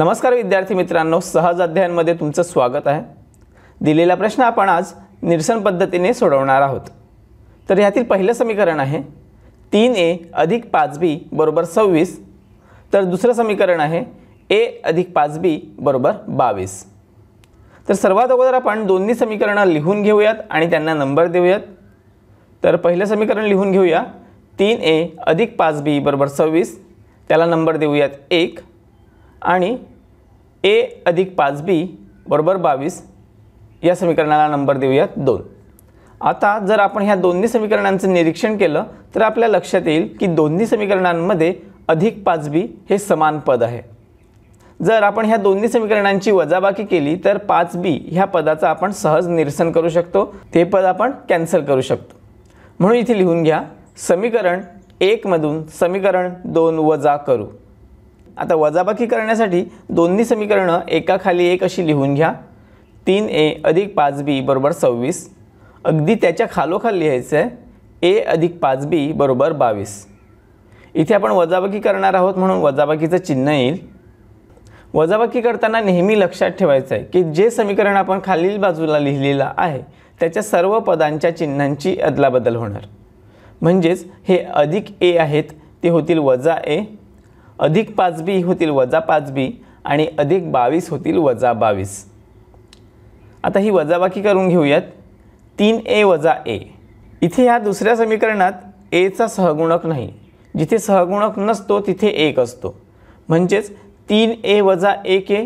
नमस्कार विद्यार्थी मित्रांनो सहज अध्यायांमध्ये तुमचं स्वागत आहे दिलेला प्रश्न आपण आज निरसन पद्धतीने सोडवणार आहोत तर ह्यातील पहिलं समीकरण आहे तीन ए अधिक पाच बी बरोबर सव्वीस तर दुसरं समीकरण आहे ए अधिक पाच बी बरोबर बावीस तर सर्वात अगोदर आपण दोन्ही समीकरणं लिहून घेऊयात आणि त्यांना नंबर देऊयात तर पहिलं समीकरण लिहून घेऊया तीन ए अधिक पाच बी बरोबर सव्वीस त्याला नंबर देऊयात एक आणि ए अधिक पाच बी बरोबर बावीस या समीकरणाला नंबर देऊयात दोन आता जर आपण ह्या दोन्ही समीकरणांचं निरीक्षण केलं तर आपल्या लक्षात येईल की दोन्ही समीकरणांमध्ये अधिक पाच बी हे समान पद आहे जर आपण ह्या दोन्ही समीकरणांची वजाबाकी केली तर पाच बी ह्या पदाचा आपण सहज निरसन करू शकतो ते पद आपण कॅन्सल करू शकतो म्हणून इथे लिहून घ्या समीकरण एकमधून समीकरण दोन वजा करू आता वजाबाकी करण्यासाठी दोन्ही समीकरणं एकाखाली एक अशी लिहून घ्या तीन ए अधिक पाच बी बरोबर सव्वीस अगदी त्याच्या खालोखाल लिहायचं आहे ए अधिक पाच बी बरोबर बावीस इथे आपण वजाबाकी करणार आहोत म्हणून वजाबाकीचं चिन्ह येईल वजाबाकी करताना नेहमी लक्षात ठेवायचं आहे की जे समीकरण आपण खालील बाजूला लिहिलेलं आहे त्याच्या सर्व पदांच्या चिन्हांची अदलाबदल होणार म्हणजेच हे अधिक ए आहेत ते होतील वजा ए अधिक पाच बी होतील वजा पाच बी आणि अधिक बावीस होतील वजा बावीस आता ही वजाबाकी करून घेऊयात तीन ए वजा ए इथे ह्या दुसऱ्या समीकरणात एचा सहगुणक नाही जिथे सहगुणक नसतो तिथे एक असतो म्हणजेच तीन ए वजा एक ए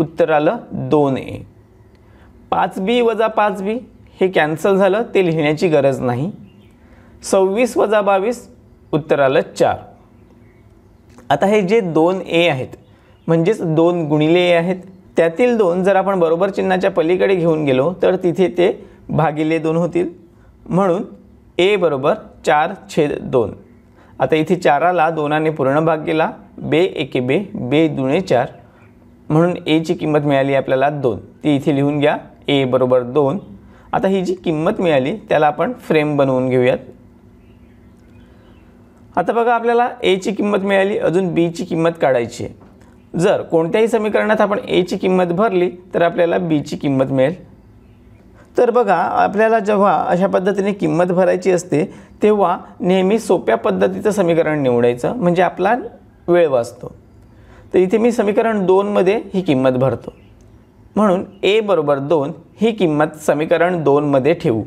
उत्तर आलं दोन ए पाच बी वजा पाच बी हे कॅन्सल झालं ते लिहिण्याची गरज नाही सव्वीस वजा बावीस उत्तर आलं चार आता हे जे दोन ए आहेत म्हणजेच दोन गुणिले ए आहेत त्यातील दोन जर आपण बरोबर चिन्हाच्या पलीकडे घेऊन गेलो तर तिथे ते भागिले दोन होतील म्हणून ए बरोबर चार छेद दोन आता इथे चाराला दोनाने पूर्ण भाग केला बे एके बे बे दुणे चार म्हणून एची किंमत मिळाली आपल्याला दोन ती इथे लिहून घ्या ए बरोबर दोन आता ही जी किंमत मिळाली त्याला आपण फ्रेम बनवून घेऊयात आता बघा आपल्याला एची किंमत मिळाली अजून बीची किंमत काढायची आहे जर कोणत्याही समीकरणात आपण एची किंमत भरली तर आपल्याला बीची किंमत मिळेल तर बघा आपल्याला जेव्हा अशा पद्धतीने किंमत भरायची असते तेव्हा नेहमी सोप्या पद्धतीचं समीकरण निवडायचं म्हणजे आपला वेळ वाचतो तर इथे मी समीकरण दोनमध्ये ही किंमत भरतो म्हणून ए बरोबर दोन ही किंमत समीकरण दोनमध्ये ठेवू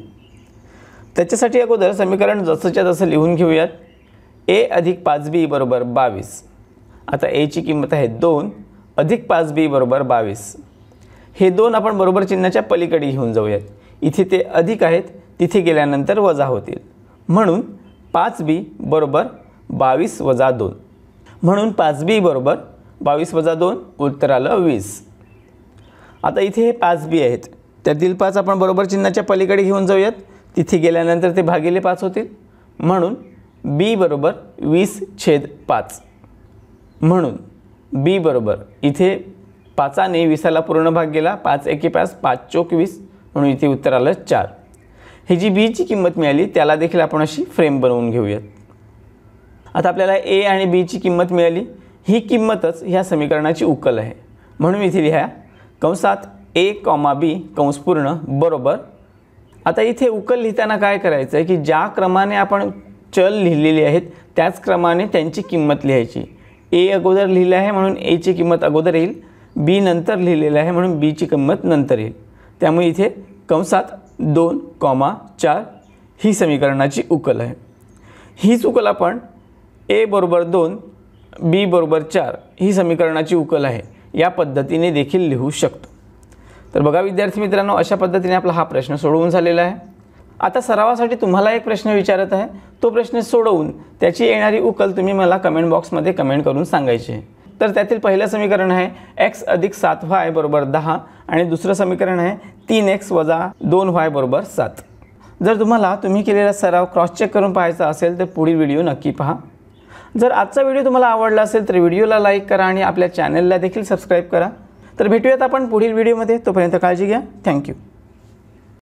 त्याच्यासाठी अगोदर समीकरण जसंच्या तसं लिहून घेऊयात ए अधिक पाच बी बरोबर बावीस आता एची किंमत आहे दोन अधिक पाच बी बरोबर बावीस हे दोन आपण बरोबर चिन्हाच्या पलीकडे घेऊन जाऊयात इथे ते अधिक आहेत तिथे गेल्यानंतर वजा होतील म्हणून पाच बी बरोबर बावीस वजा दोन म्हणून पाच बी बरोबर बावीस वजा दोन उत्तर आलं वीस आता इथे हे पाच बी आहेत त्यातील पाच आपण बरोबर चिन्हाच्या पलीकडे घेऊन जाऊयात तिथे गेल्यानंतर ते भागिले पाच होतील म्हणून बी बरोबर वीस छेद पाच म्हणून बी बरोबर इथे पाचाने विसाला पूर्ण भाग गेला पाच एके पाच पाच चोक वीस म्हणून इथे उत्तर आलं चार ही जी बीची किंमत मिळाली त्याला देखील आपण अशी फ्रेम बनवून घेऊयात आता आपल्याला ए आणि बीची किंमत मिळाली ही किंमतच ह्या समीकरणाची उकल आहे म्हणून इथे लिहा कंसात ए कॉमा बी कंसपूर्ण बरोबर आता इथे उकल लिहिताना काय करायचं आहे की ज्या क्रमाने आपण चल लिहिलेली आहेत त्याच क्रमाने त्यांची किंमत लिहायची ए अगोदर लिहिलं आहे म्हणून एची किंमत अगोदर येईल बी नंतर लिहिलेलं आहे म्हणून बीची किंमत नंतर येईल त्यामुळे इथे कंसात दोन कॉमा चार ही समीकरणाची उकल आहे हीच उकल आपण ए बरोबर दोन बी बरोबर चार ही समीकरणाची उकल आहे या पद्धतीने देखील लिहू शकतो तर बघा विद्यार्थी मित्रांनो अशा पद्धतीने आपला हा प्रश्न सोडवून झालेला आहे आता सरावासाठी तुम्हाला एक प्रश्न विचारत आहे तो प्रश्न सोडवून त्याची येणारी उकल तुम्ही मला कमेंट बॉक्समध्ये कमेंट करून सांगायची तर त्यातील पहिलं समीकरण आहे एक्स अधिक सात व्हाय बरोबर दहा आणि दुसरं समीकरण आहे तीन एक्स वजा दोन व्हाय बरोबर सात जर तुम्हाला तुम्ही केलेला सराव क्रॉस चेक करून पाहायचा असेल तर पुढील व्हिडिओ नक्की पहा जर आजचा व्हिडिओ तुम्हाला आवडला असेल तर व्हिडिओला लाईक करा आणि आपल्या चॅनलला देखील सबस्क्राईब करा तर भेटूयात आपण पुढील व्हिडिओमध्ये तोपर्यंत काळजी घ्या थँक्यू